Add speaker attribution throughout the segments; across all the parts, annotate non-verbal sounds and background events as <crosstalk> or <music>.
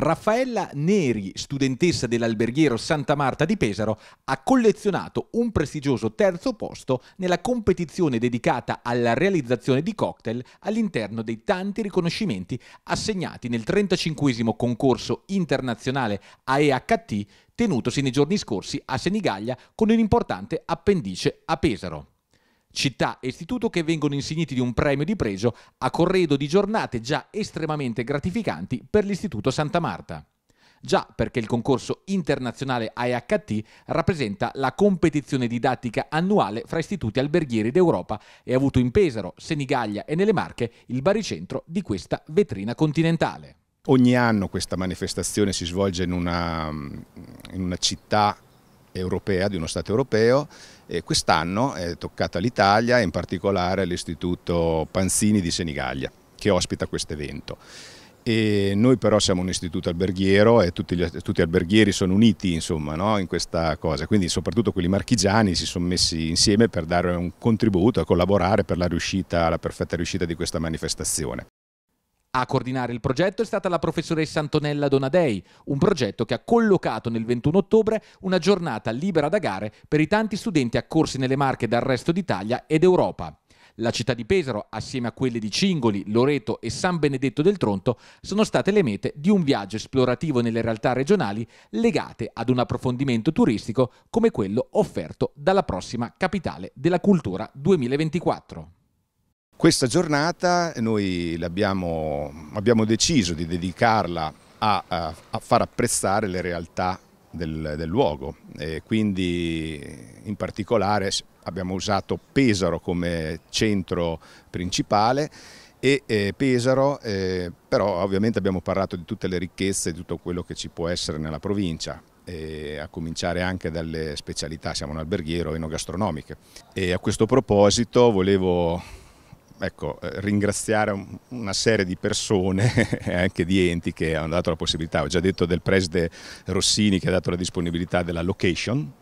Speaker 1: Raffaella Neri, studentessa dell'alberghiero Santa Marta di Pesaro, ha collezionato un prestigioso terzo posto nella competizione dedicata alla realizzazione di cocktail all'interno dei tanti riconoscimenti assegnati nel 35 concorso internazionale AEHT tenutosi nei giorni scorsi a Senigallia con un importante appendice a Pesaro città e istituto che vengono insigniti di un premio di pregio a corredo di giornate già estremamente gratificanti per l'Istituto Santa Marta. Già perché il concorso internazionale AHT rappresenta la competizione didattica annuale fra istituti alberghieri d'Europa e ha avuto in Pesaro, Senigallia e nelle Marche il baricentro di questa vetrina continentale. Ogni
Speaker 2: anno questa manifestazione si svolge in una, in una città europea, di uno Stato europeo. Quest'anno è toccata l'Italia e in particolare l'Istituto Panzini di Senigallia che ospita questo evento. E noi però siamo un istituto alberghiero e tutti gli, tutti gli alberghieri sono uniti insomma, no? in questa cosa, quindi soprattutto quelli marchigiani si sono messi insieme per dare un contributo, a collaborare per la, riuscita, la perfetta riuscita di questa manifestazione.
Speaker 1: A coordinare il progetto è stata la professoressa Antonella Donadei, un progetto che ha collocato nel 21 ottobre una giornata libera da gare per i tanti studenti accorsi nelle Marche dal resto d'Italia ed Europa. La città di Pesaro, assieme a quelle di Cingoli, Loreto e San Benedetto del Tronto, sono state le mete di un viaggio esplorativo nelle realtà regionali legate ad un approfondimento turistico come quello offerto dalla prossima Capitale della Cultura 2024.
Speaker 2: Questa giornata noi abbiamo deciso di dedicarla a, a, a, far apprezzare le realtà del, del luogo e quindi in particolare abbiamo usato Pesaro come centro principale e eh, Pesaro, eh, però ovviamente abbiamo parlato di tutte le ricchezze, di tutto quello che ci può essere nella provincia, eh, a cominciare anche dalle specialità, siamo un alberghiero enogastronomiche. E a questo proposito volevo ecco, eh, ringraziare una serie di persone <laughs> e anche di enti che hanno dato la possibilità. Ho già detto del preside Rossini che ha dato la disponibilità della location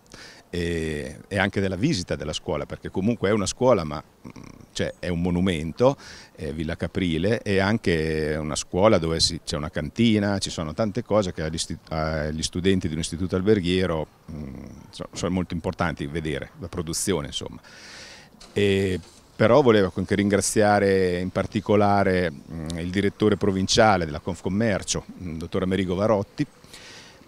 Speaker 2: e, anche della visita della scuola, perché comunque è una scuola ma mm, cioè, è un monumento, è Villa Caprile, e anche una scuola dove c'è una cantina, ci sono tante cose che agli, studenti di un istituto alberghiero mm, sono molto importanti vedere, la produzione insomma. E però volevo anche ringraziare in particolare mm, il direttore provinciale della Confcommercio, il mm, dottor Amerigo Varotti,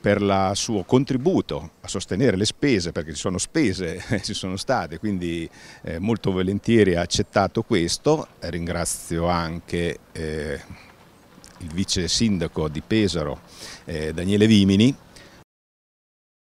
Speaker 2: per il suo contributo a sostenere le spese, perché ci sono spese, <laughs> ci sono state, quindi eh, molto volentieri ha accettato questo. Ringrazio anche eh, il vice sindaco di Pesaro, eh, Daniele Vimini,